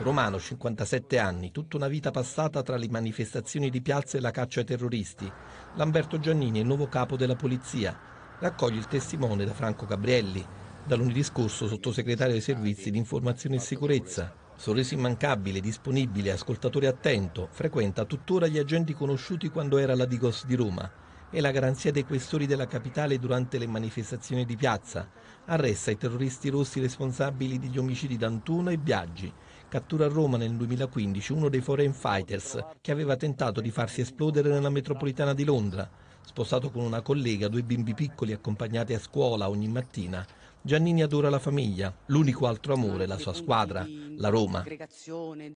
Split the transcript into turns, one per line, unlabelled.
Romano, 57 anni, tutta una vita passata tra le manifestazioni di piazza e la caccia ai terroristi. Lamberto Giannini è il nuovo capo della polizia. Raccoglie il testimone da Franco Gabrielli, da lunedì scorso sottosegretario dei servizi di informazione e sicurezza. Sorriso immancabile, disponibile, ascoltatore attento, frequenta tuttora gli agenti conosciuti quando era la Digos di Roma è la garanzia dei questori della capitale durante le manifestazioni di piazza. Arresta i terroristi rossi responsabili degli omicidi d'Antuna e Biaggi, cattura a Roma nel 2015 uno dei foreign fighters che aveva tentato di farsi esplodere nella metropolitana di Londra. Sposato con una collega, due bimbi piccoli accompagnati a scuola ogni mattina, Giannini adora la famiglia, l'unico altro amore, la sua squadra,
la Roma.